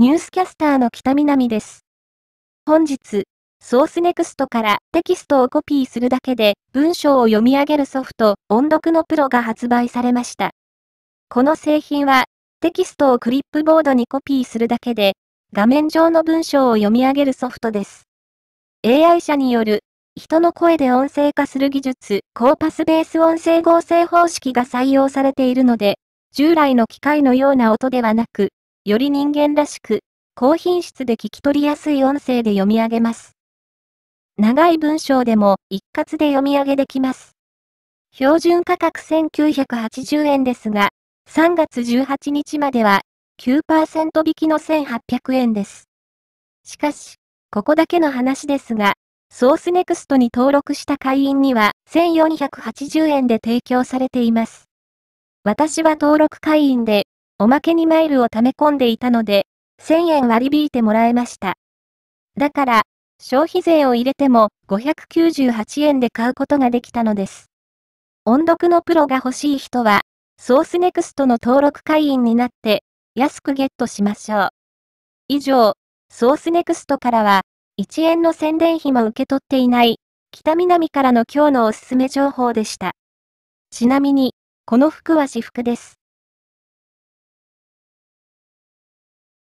ニュースキャスターの北南です。本日、ソースネクストからテキストをコピーするだけで文章を読み上げるソフト音読のプロが発売されました。この製品はテキストをクリップボードにコピーするだけで画面上の文章を読み上げるソフトです。AI 社による人の声で音声化する技術コーパスベース音声合成方式が採用されているので従来の機械のような音ではなくより人間らしく、高品質で聞き取りやすい音声で読み上げます。長い文章でも一括で読み上げできます。標準価格1980円ですが、3月18日までは9%引きの1800円です。しかし、ここだけの話ですが、ソースネクストに登録した会員には1480円で提供されています。私は登録会員でおまけにマイルを溜め込んでいたので、1000円割り引いてもらえました。だから、消費税を入れても598円で買うことができたのです。音読のプロが欲しい人は、ソースネクストの登録会員になって、安くゲットしましょう。以上、ソースネクストからは、1円の宣伝費も受け取っていない、北南からの今日のおすすめ情報でした。ちなみに、この服は私服です。